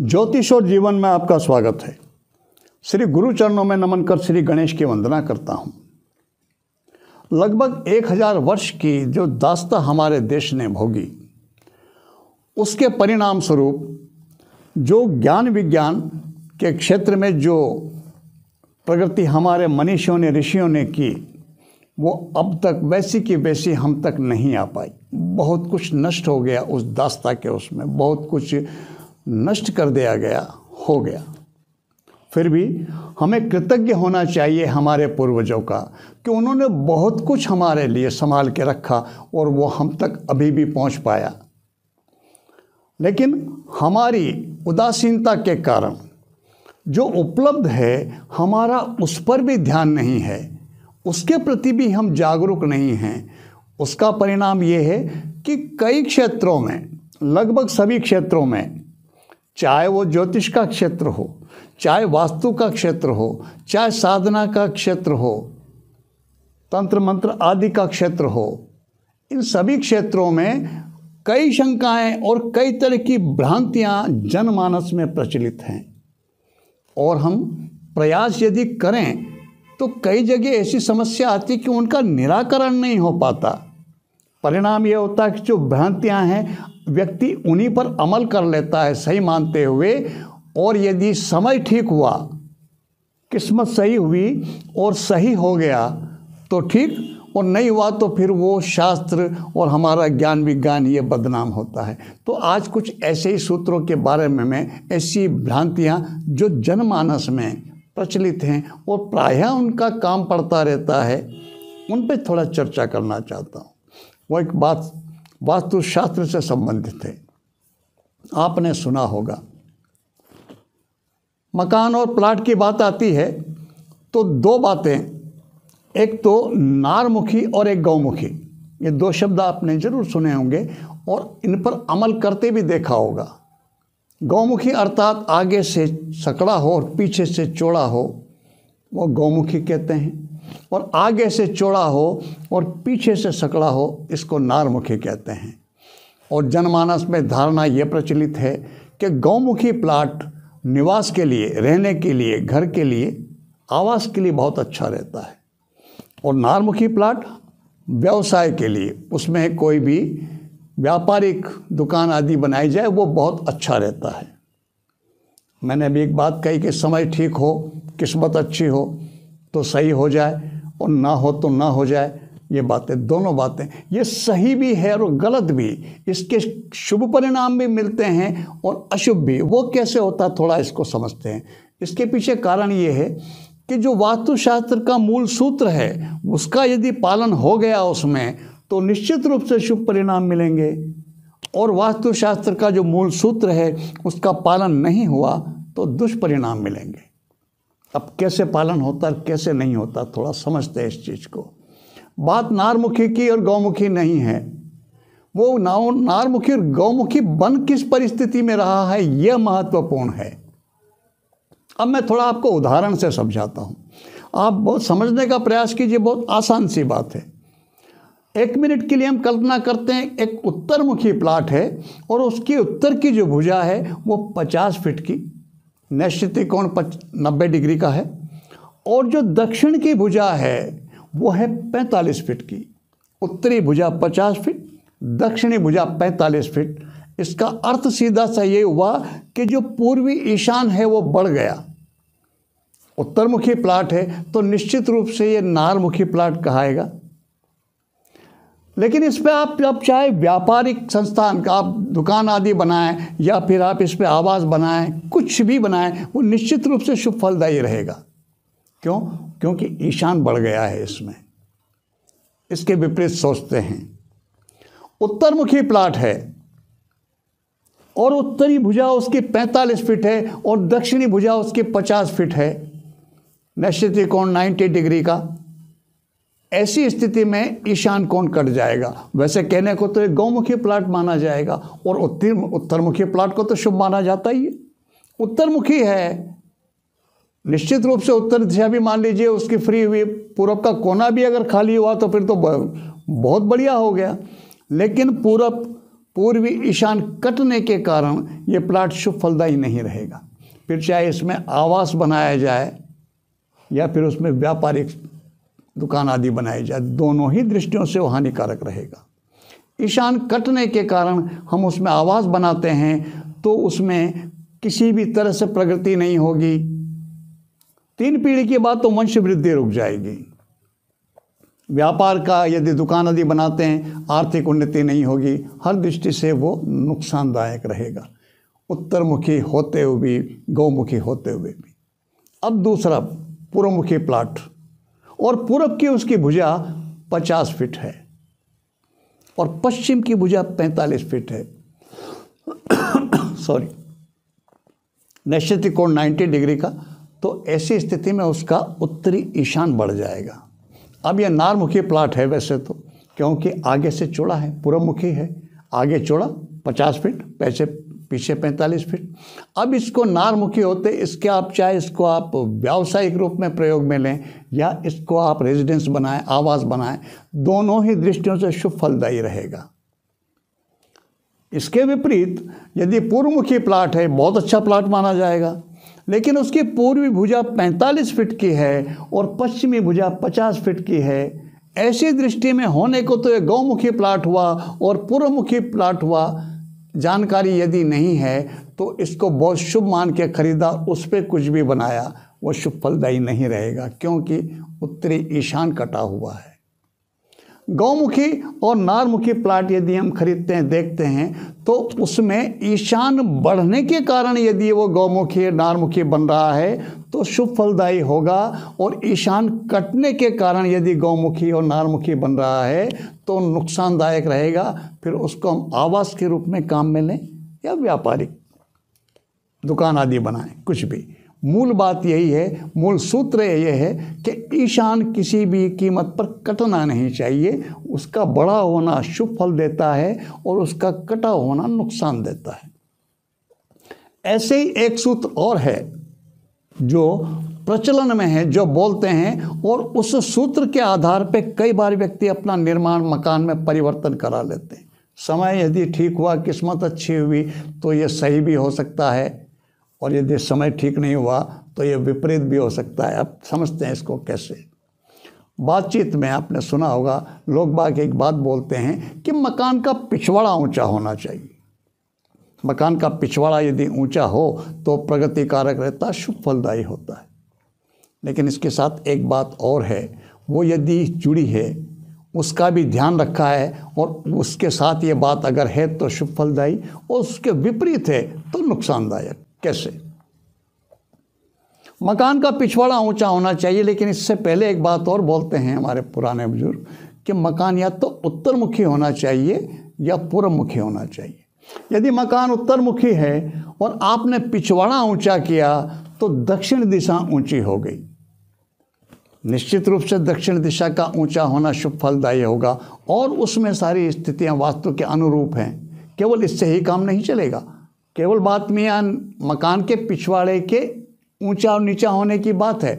ज्योतिष और जीवन में आपका स्वागत है श्री गुरु चरणों में नमन कर श्री गणेश की वंदना करता हूँ लगभग एक हजार वर्ष की जो दास्ता हमारे देश ने भोगी उसके परिणाम स्वरूप जो ज्ञान विज्ञान के क्षेत्र में जो प्रगति हमारे मनीषियों ने ऋषियों ने की वो अब तक वैसी की वैसी हम तक नहीं आ पाई बहुत कुछ नष्ट हो गया उस दास्ता के उसमें बहुत कुछ नष्ट कर दिया गया हो गया फिर भी हमें कृतज्ञ होना चाहिए हमारे पूर्वजों का कि उन्होंने बहुत कुछ हमारे लिए संभाल के रखा और वो हम तक अभी भी पहुंच पाया लेकिन हमारी उदासीनता के कारण जो उपलब्ध है हमारा उस पर भी ध्यान नहीं है उसके प्रति भी हम जागरूक नहीं हैं उसका परिणाम ये है कि कई क्षेत्रों में लगभग सभी क्षेत्रों में चाहे वो ज्योतिष का क्षेत्र हो चाहे वास्तु का क्षेत्र हो चाहे साधना का क्षेत्र हो तंत्र मंत्र आदि का क्षेत्र हो इन सभी क्षेत्रों में कई शंकाएं और कई तरह की भ्रांतियां जनमानस में प्रचलित हैं और हम प्रयास यदि करें तो कई जगह ऐसी समस्या आती कि उनका निराकरण नहीं हो पाता परिणाम यह होता है कि जो भ्रांतियां हैं व्यक्ति उन्हीं पर अमल कर लेता है सही मानते हुए और यदि समय ठीक हुआ किस्मत सही हुई और सही हो गया तो ठीक और नहीं हुआ तो फिर वो शास्त्र और हमारा ज्ञान विज्ञान ये बदनाम होता है तो आज कुछ ऐसे ही सूत्रों के बारे में मैं ऐसी भ्रांतियाँ जो जनमानस में प्रचलित हैं और प्रायः उनका काम पड़ता रहता है उन पर थोड़ा चर्चा करना चाहता हूँ वो एक बात वास्तुशास्त्र से संबंधित है आपने सुना होगा मकान और प्लाट की बात आती है तो दो बातें एक तो नारमुखी और एक गौमुखी ये दो शब्द आपने ज़रूर सुने होंगे और इन पर अमल करते भी देखा होगा गौमुखी अर्थात आगे से सकड़ा हो और पीछे से चौड़ा हो वो गौमुखी कहते हैं और आगे से चौड़ा हो और पीछे से सकड़ा हो इसको नारमुखी कहते हैं और जनमानस में धारणा ये प्रचलित है कि गौमुखी प्लाट निवास के लिए रहने के लिए घर के लिए आवास के लिए बहुत अच्छा रहता है और नारमुखी प्लाट व्यवसाय के लिए उसमें कोई भी व्यापारिक दुकान आदि बनाई जाए वो बहुत अच्छा रहता है मैंने अभी एक बात कही कि समय ठीक हो किस्मत अच्छी हो तो सही हो जाए और ना हो तो ना हो जाए ये बातें दोनों बातें ये सही भी है और गलत भी इसके शुभ परिणाम भी मिलते हैं और अशुभ भी वो कैसे होता है थोड़ा इसको समझते हैं इसके पीछे कारण ये है कि जो वास्तुशास्त्र का मूल सूत्र है उसका यदि पालन हो गया उसमें तो निश्चित रूप से शुभ परिणाम मिलेंगे और वास्तुशास्त्र का जो मूल सूत्र है उसका पालन नहीं हुआ तो दुष्परिणाम मिलेंगे अब कैसे पालन होता है कैसे नहीं होता थोड़ा समझते हैं इस चीज़ को बात नारमुखी की और गौमुखी नहीं है वो नाव नारमुखी और गौमुखी बन किस परिस्थिति में रहा है यह महत्वपूर्ण है अब मैं थोड़ा आपको उदाहरण से समझाता हूँ आप बहुत समझने का प्रयास कीजिए बहुत आसान सी बात है एक मिनट के लिए हम कल्पना करते हैं एक उत्तरमुखी प्लाट है और उसकी उत्तर की जो भुजा है वो पचास फीट की निश्चित त्रिकोण पच नब्बे डिग्री का है और जो दक्षिण की भुजा है वो है पैंतालीस फिट की उत्तरी भुजा पचास फिट दक्षिणी भुजा पैंतालीस फिट इसका अर्थ सीधा सा ये हुआ कि जो पूर्वी ईशान है वो बढ़ गया उत्तरमुखी प्लाट है तो निश्चित रूप से ये नारमुखी प्लाट कहाएगा लेकिन इस पर आप आप चाहे व्यापारिक संस्थान का आप दुकान आदि बनाएं या फिर आप इस पर आवाज बनाएं कुछ भी बनाएं वो निश्चित रूप से शुभ फलदायी रहेगा क्यों क्योंकि ईशान बढ़ गया है इसमें इसके विपरीत सोचते हैं उत्तरमुखी प्लाट है और उत्तरी भुजा उसकी 45 फीट है और दक्षिणी भुजा उसकी 50 फीट है निश्चित कोण 90 डिग्री का ऐसी स्थिति में ईशान कौन कट जाएगा वैसे कहने को तो एक गौमुखी प्लाट माना जाएगा और उत्तर उत्तरमुखी प्लाट को तो शुभ माना जाता ही है उत्तरमुखी है निश्चित रूप से उत्तर दिशा भी मान लीजिए उसकी फ्री हुई पूरब का कोना भी अगर खाली हुआ तो फिर तो बहुत बढ़िया हो गया लेकिन पूरब पूर्वी ईशान कटने के कारण ये प्लाट शुभ फलदायी नहीं रहेगा फिर चाहे इसमें आवास बनाया जाए या फिर उसमें व्यापारिक दुकान आदि बनाई जाए दोनों ही दृष्टियों से वो हानिकारक रहेगा ईशान कटने के कारण हम उसमें आवाज़ बनाते हैं तो उसमें किसी भी तरह से प्रगति नहीं होगी तीन पीढ़ी के बाद तो वंश वृद्धि रुक जाएगी व्यापार का यदि दुकान आदि बनाते हैं आर्थिक उन्नति नहीं होगी हर दृष्टि से वो नुकसानदायक रहेगा उत्तरमुखी होते हुए भी गौमुखी होते हुए भी अब दूसरा पूर्वमुखी प्लाट और पूरब की उसकी भुजा पचास फिट है और पश्चिम की भुजा पैंतालीस फिट है सॉरी निश्चित कोण नाइन्टी डिग्री का तो ऐसी स्थिति में उसका उत्तरी ईशान बढ़ जाएगा अब यह नारमुखी प्लाट है वैसे तो क्योंकि आगे से चौड़ा है पूर्वमुखी है आगे चौड़ा पचास फिट पैसे पीछे 45 फीट अब इसको नारमुखी होते इसके आप चाहे इसको आप व्यावसायिक रूप में प्रयोग में लें या इसको आप रेजिडेंस बनाएं आवास बनाएं दोनों ही दृष्टियों से शुभ फलदायी रहेगा इसके विपरीत यदि पूर्वमुखी प्लाट है बहुत अच्छा प्लाट माना जाएगा लेकिन उसकी पूर्वी भुजा 45 फीट की है और पश्चिमी भुजा 50 फीट की है ऐसी दृष्टि में होने को तो ये गौमुखी प्लाट हुआ और पूर्वमुखी प्लाट हुआ जानकारी यदि नहीं है तो इसको बहुत शुभ मान के खरीदा उस पर कुछ भी बनाया वो शुभ फलदायी नहीं रहेगा क्योंकि उत्तरी ईशान कटा हुआ है गौमुखी और नारमुखी प्लाट यदि हम खरीदते हैं देखते हैं तो उसमें ईशान बढ़ने के कारण यदि वो गौमुखी नारमुखी बन रहा है तो शुभ फलदायी होगा और ईशान कटने के कारण यदि गौमुखी और नारमुखी बन रहा है तो नुकसानदायक रहेगा फिर उसको हम आवास के रूप में काम में लें या व्यापारिक दुकान आदि बनाएं कुछ भी मूल बात यही है मूल सूत्र यह है कि ईशान किसी भी कीमत पर कटना नहीं चाहिए उसका बड़ा होना शुभ फल देता है और उसका कटा होना नुकसान देता है ऐसे ही एक सूत्र और है जो प्रचलन में है जो बोलते हैं और उस सूत्र के आधार पर कई बार व्यक्ति अपना निर्माण मकान में परिवर्तन करा लेते हैं समय यदि ठीक हुआ किस्मत अच्छी हुई तो ये सही भी हो सकता है और यदि समय ठीक नहीं हुआ तो ये विपरीत भी हो सकता है आप समझते हैं इसको कैसे बातचीत में आपने सुना होगा लोग बाग एक बात बोलते हैं कि मकान का पिछवाड़ा ऊंचा होना चाहिए मकान का पिछवाड़ा यदि ऊंचा हो तो प्रगतिकारक रहता शुभ फलदायी होता है लेकिन इसके साथ एक बात और है वो यदि जुड़ी है उसका भी ध्यान रखा है और उसके साथ ये बात अगर है तो शुभ फलदायी और उसके विपरीत है तो नुकसानदायक कैसे मकान का पिछवाड़ा ऊंचा होना चाहिए लेकिन इससे पहले एक बात और बोलते हैं हमारे पुराने बुजुर्ग कि मकान या तो उत्तर मुखी होना चाहिए या पूर्व मुखी होना चाहिए यदि मकान उत्तर मुखी है और आपने पिछवाड़ा ऊंचा किया तो दक्षिण दिशा ऊंची हो गई निश्चित रूप से दक्षिण दिशा का ऊंचा होना शुभ फलदायी होगा और उसमें सारी स्थितियां वास्तु के अनुरूप हैं केवल इससे ही काम नहीं चलेगा केवल बात मियान मकान के पिछवाड़े के ऊंचा और नीचा होने की बात है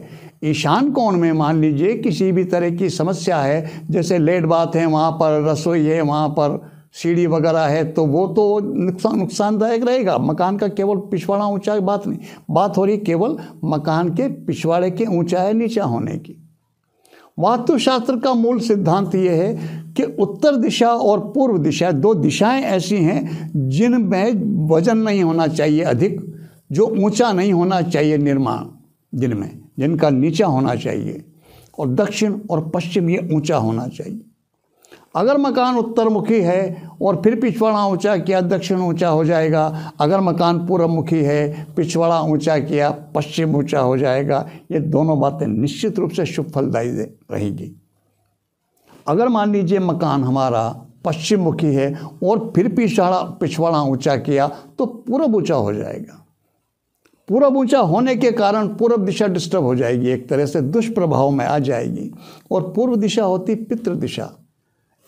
ईशान कोण में मान लीजिए किसी भी तरह की समस्या है जैसे लेट बात है वहाँ पर रसोई है वहाँ पर सीढ़ी वगैरह है तो वो तो नुकसान नुकसानदायक रहेगा मकान का केवल पिछवाड़ा ऊंचा बात नहीं बात हो रही केवल मकान के पिछवाड़े के ऊंचा है नीचा होने की वास्तुशास्त्र का मूल सिद्धांत यह है कि उत्तर दिशा और पूर्व दिशा दो दिशाएं ऐसी हैं जिनमें वजन नहीं होना चाहिए अधिक जो ऊंचा नहीं होना चाहिए निर्माण जिनमें जिनका नीचा होना चाहिए और दक्षिण और पश्चिम ये ऊंचा होना चाहिए अगर मकान उत्तर मुखी है और फिर पिछवाड़ा ऊंचा किया दक्षिण ऊंचा हो जाएगा अगर मकान पूर्व मुखी है पिछवाड़ा ऊंचा किया पश्चिम ऊंचा हो जाएगा ये दोनों बातें निश्चित रूप से शुभ फलदायी रहेगी अगर मान लीजिए मकान हमारा पश्चिम मुखी है और फिर पिछवाड़ा पिछवाड़ा ऊंचा किया तो पूर्व ऊंचा हो जाएगा पूर्व ऊंचा होने के कारण पूर्व दिशा डिस्टर्ब हो जाएगी एक तरह से दुष्प्रभाव में आ जाएगी और पूर्व दिशा होती पितृ दिशा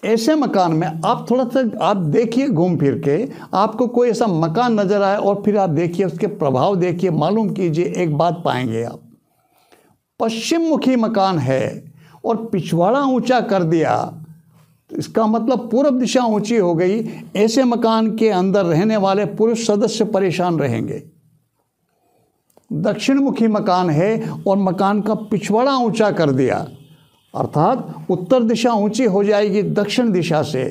ऐसे मकान में आप थोड़ा सा आप देखिए घूम फिर के आपको कोई ऐसा मकान नज़र आए और फिर आप देखिए उसके प्रभाव देखिए मालूम कीजिए एक बात पाएंगे आप पश्चिम मुखी मकान है और पिछवाड़ा ऊंचा कर दिया तो इसका मतलब पूर्व दिशा ऊंची हो गई ऐसे मकान के अंदर रहने वाले पुरुष सदस्य परेशान रहेंगे दक्षिण मुखी मकान है और मकान का पिछवाड़ा ऊंचा कर दिया अर्थात उत्तर दिशा ऊंची हो जाएगी दक्षिण दिशा से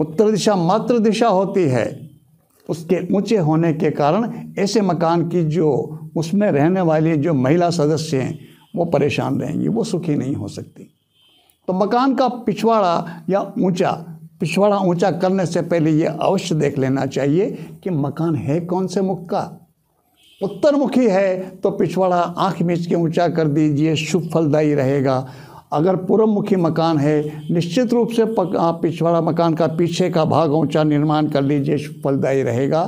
उत्तर दिशा मात्र दिशा होती है उसके ऊंचे होने के कारण ऐसे मकान की जो उसमें रहने वाली जो महिला सदस्य हैं वो परेशान रहेंगी वो सुखी नहीं हो सकती तो मकान का पिछवाड़ा या ऊंचा पिछवाड़ा ऊंचा करने से पहले ये अवश्य देख लेना चाहिए कि मकान है कौन से मुख का उत्तरमुखी है तो पिछवाड़ा आँख मीच के ऊंचा कर दीजिए शुभ फलदायी रहेगा अगर पूर्व मुखी मकान है निश्चित रूप से आप पिछवाड़ा मकान का पीछे का भाग ऊंचा निर्माण कर लीजिए फलदायी रहेगा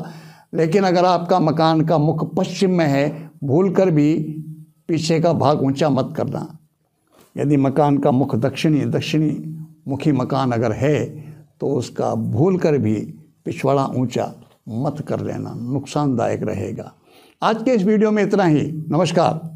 लेकिन अगर आपका मकान का मुख पश्चिम में है भूल कर भी पीछे का भाग ऊंचा मत करना यदि मकान का मुख दक्षिणी दक्षिणी मुखी मकान अगर है तो उसका भूल कर भी पिछवाड़ा ऊंचा मत कर लेना नुकसानदायक रहेगा आज के इस वीडियो में इतना ही नमस्कार